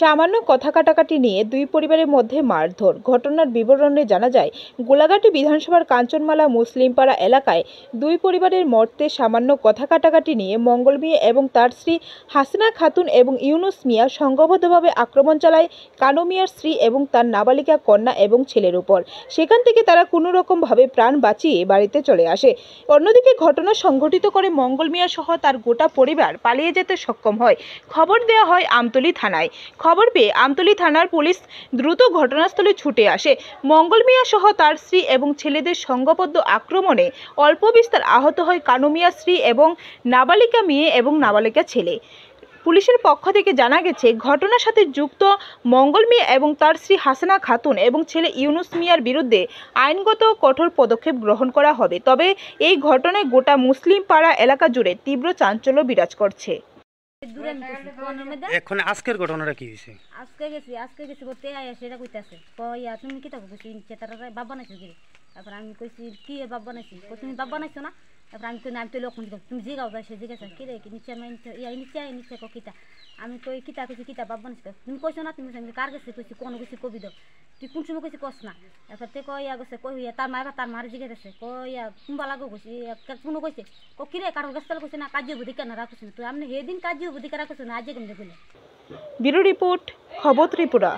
সামান্য কথা কাটাকাটি নিয়ে দুই পরিবারের মধ্যে মারধর ঘটনার বিবরণে জানা যায় গোলাঘাটি বিধানসভার কাঞ্চনমালা মুসলিমপাড়া এলাকায় দুই পরিবারের মর্তে সামান্য কথা কাটাকাটি নিয়ে মঙ্গল মিয়া এবং তার স্ত্রী হাসিনা খাতুন এবং ইউনুস মিয়া সংঘবদ্ধভাবে আক্রমণ চালায় কানু মিয়ার স্ত্রী এবং তার নাবালিকা কন্যা এবং ছেলের উপর সেখান থেকে তারা কোনো রকমভাবে প্রাণ বাঁচিয়ে বাড়িতে চলে আসে অন্যদিকে ঘটনা সংঘটিত করে মঙ্গল মিয়া সহ তার গোটা পরিবার পালিয়ে যেতে সক্ষম হয় খবর দেওয়া হয় আমতলি থানায় খবর পেয়ে আমতলী থানার পুলিশ দ্রুত ঘটনাস্থলে ছুটে আসে মঙ্গল মিয়া সহ তার স্ত্রী এবং ছেলেদের সংঘবদ্ধ আক্রমণে অল্প বিস্তার আহত হয় কানু মিয়া স্ত্রী এবং নাবালিকা মেয়ে এবং নাবালিকা ছেলে পুলিশের পক্ষ থেকে জানা গেছে ঘটনার সাথে যুক্ত মঙ্গল মিয়া এবং তার স্ত্রী হাসানা খাতুন এবং ছেলে ইউনুস মিয়ার বিরুদ্ধে আইনগত কঠোর পদক্ষেপ গ্রহণ করা হবে তবে এই ঘটনায় গোটা মুসলিম পাড়া এলাকা জুড়ে তীব্র চাঞ্চল্য বিরাজ করছে এখন আজকের ঘটনাটা কি হয়েছে আজকে গেছি আজকে গেছি বলতে আয়া সেটা কইতাছে কয়া তুমি কি থাকো কইছি চেতারা বাবা নাইছো কি তারপর আমি কইছি কি বাপ বানাইছি তুমি বাবা বানাইছো না তারপর আমি কই আমি তো লক্ষণ দিলাম তুমি জিগাও সে জিজ্ঞাসা কি রে নিচে আমি ইয়া নিচে আয় নিচে কিতা আমি কই কিতা কইছি কিতা বাপ বানাইছি তুমি কইছো না তুমি কার গেছে কইছি কোন কইছি কবি দাও তুই কোন সময় কইছি কস না এরপর তে ইয়া গেছে কই হইয়া তার মায়ের তার মার জিগে গেছে ইয়া কুম্বা লাগো কইছি কোনো কইছে ক কিরে কারোর গাছ তাল কইছে না কাজে বুদ্ধি কেন রাখছ না তুই আপনি সেদিন কাজে বুদ্ধি কেন রাখছ না আজকে কেমন বলে ব্যুরো রিপোর্ট খবর ত্রিপুরা